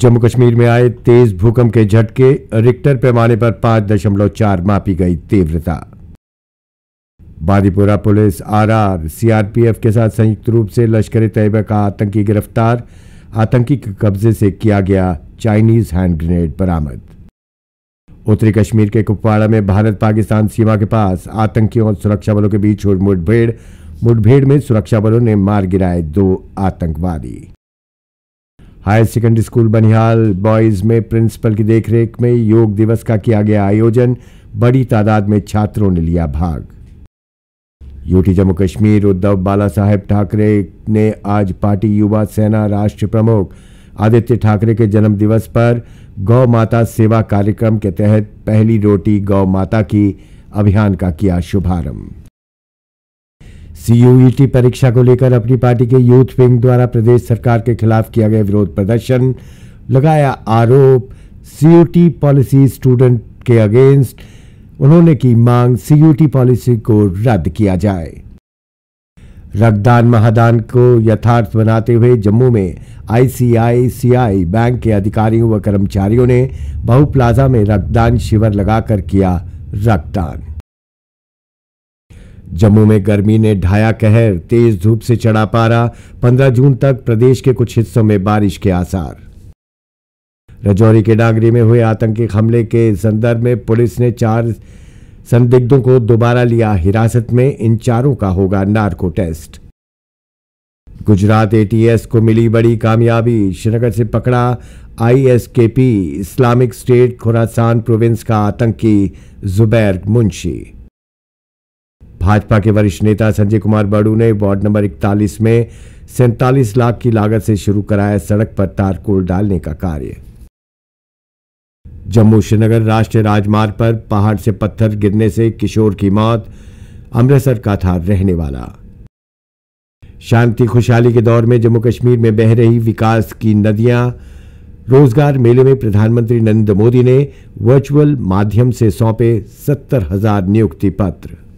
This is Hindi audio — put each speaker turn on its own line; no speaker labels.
जम्मू कश्मीर में आए तेज भूकंप के झटके रिक्टर पैमाने पर पांच दशमलव चार मापी गई तीव्रता बादीपुरा पुलिस आरआर सीआरपीएफ के साथ संयुक्त रूप से लश्कर तैयबा का आतंकी गिरफ्तार आतंकी के कब्जे से किया गया चाइनीज हैंड ग्रेनेड बरामद उत्तरी कश्मीर के कुपवाड़ा में भारत पाकिस्तान सीमा के पास आतंकियों और सुरक्षा बलों के बीच हुई मुठभेड़ मुठभेड़ में सुरक्षा बलों ने मार गिराए दो आतंकवादी higher secondary school Banihal boys में प्रिंसिपल की देखरेख में योग दिवस का किया गया आयोजन बड़ी तादाद में छात्रों ने लिया भाग यूटी जम्मू कश्मीर उद्धव बाला साहेब ठाकरे ने आज पार्टी युवा सेना राष्ट्र प्रमुख आदित्य ठाकरे के जन्म दिवस पर गौ माता सेवा कार्यक्रम के तहत पहली रोटी गौ माता की अभियान का किया शुभारंभ सीयूईटी e परीक्षा को लेकर अपनी पार्टी के यूथ विंग द्वारा प्रदेश सरकार के खिलाफ किया गया विरोध प्रदर्शन लगाया आरोप सीयूटी पॉलिसी स्टूडेंट के अगेंस्ट उन्होंने की मांग सीयूटी पॉलिसी e को रद्द किया जाए रक्तदान महादान को यथार्थ बनाते हुए जम्मू में आईसीआईसीआई बैंक के अधिकारियों व कर्मचारियों ने बहु प्लाजा में रक्तदान शिविर लगाकर किया रक्तदान जम्मू में गर्मी ने ढाया कहर तेज धूप से चढ़ा पारा 15 जून तक प्रदेश के कुछ हिस्सों में बारिश के आसार रजौरी के डांगरी में हुए आतंकी हमले के संदर्भ में पुलिस ने चार संदिग्धों को दोबारा लिया हिरासत में इन चारों का होगा नार्को टेस्ट गुजरात एटीएस को मिली बड़ी कामयाबी श्रीनगर से पकड़ा ISKP Islamic State Khurasan province का आतंकी जुबैर मुंशी भाजपा के वरिष्ठ नेता संजय कुमार बड़ू ने वार्ड नंबर इकतालीस में सैंतालीस लाख की लागत से शुरू कराया सड़क पर तारकोल डालने का कार्य जम्मू श्रीनगर राष्ट्रीय राजमार्ग पर पहाड़ से पत्थर गिरने से किशोर की मौत अमृतसर का था रहने वाला शांति खुशहाली के दौर में जम्मू कश्मीर में बह रही विकास की नदियां रोजगार मेले में प्रधानमंत्री नरेंद्र मोदी ने वर्चुअल माध्यम से सौंपे सत्तर हजार नियुक्ति पत्र